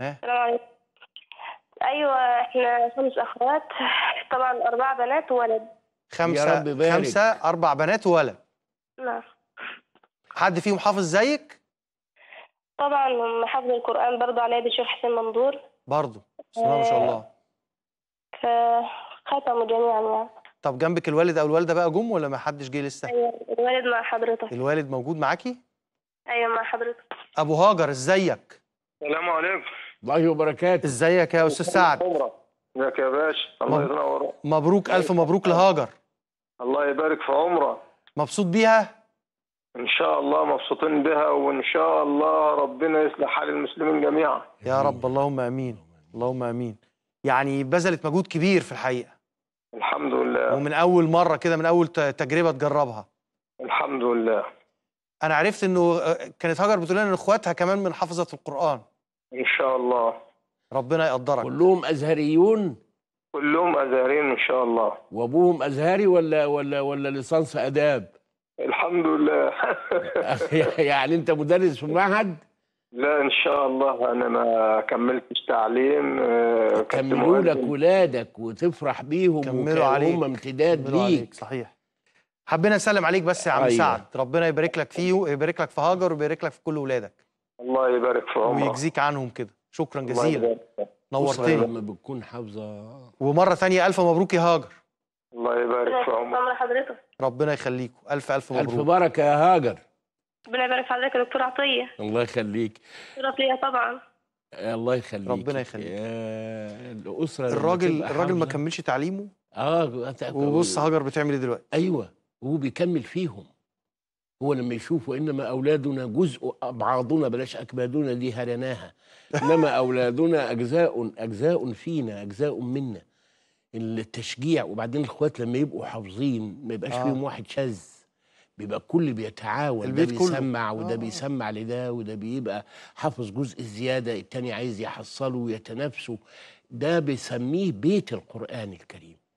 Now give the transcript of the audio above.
السلام عليكم ايوه احنا خمس اخوات طبعا اربع بنات وولد خمسه يا رب خمسه اربع بنات وولد نعم حد فيهم حافظ زيك طبعا حافظ القران برضه عليا يد حسين منظور برضه بسم الله ما شاء الله ختموا جميعا يعني طب جنبك الوالد او الوالده بقى جم ولا ما حدش جه لسه ايوه الوالد مع حضرتك الوالد موجود معاكي ايوه مع حضرتك ابو هاجر ازيك السلام عليكم الله وبركاته ازيك يا استاذ سعد ازيك يا باشا الله ينور مبروك الف مبروك لهاجر الله يبارك في عمره مبسوط بيها ان شاء الله مبسوطين بها وان شاء الله ربنا يصلح حال المسلمين جميعا يا رب اللهم امين اللهم امين يعني بذلت مجهود كبير في الحقيقه الحمد لله ومن اول مره كده من اول تجربه تجربها الحمد لله انا عرفت انه آه، كانت هاجر بتقول لنا ان اخواتها كمان من حفظه القران ان شاء الله ربنا يقدرك كلهم ازهريون كلهم ازهريين ان شاء الله وابوهم ازهري ولا ولا ولا ليسانس اداب الحمد لله يعني انت مدرس في معهد لا ان شاء الله انا ما كملتش تعليم آه، كملوا لك ولادك وتفرح بيهم كملوا عليك هم أمم امتداد ليك عليك. صحيح حبينا نسلم عليك بس يا عم أيوة. سعد ربنا يبارك لك فيه ويبارك لك في هاجر ويبارك لك في كل ولادك الله يبارك في عمرك ويجزيك عنهم كده شكرا جزيلا نورتني لما بتكون حافظه ومره ثانيه الف مبروك يا هاجر الله يبارك في عمرك ربنا يخليكم الف الف مبروك الف بركه يا هاجر ربنا يبارك في حضرتك يا دكتور عطيه الله يخليك دكتور عطيه طبعا الله يخليك ربنا يخليك الاسره الراجل الراجل ما كملش تعليمه اه وبص هاجر بتعمل ايه دلوقتي ايوه وهو بيكمل فيهم هو لما يشوف انما اولادنا جزء بعضنا بلاش اكبادنا دي هرناها انما اولادنا اجزاء اجزاء فينا اجزاء منا التشجيع وبعدين الاخوات لما يبقوا حافظين ما يبقاش آه. فيهم واحد شاذ بيبقى الكل بيتعاون ده بيسمع وده آه. بيسمع لده وده بيبقى حافظ جزء زياده التاني عايز يحصله ويتنافسه ده بيسميه بيت القران الكريم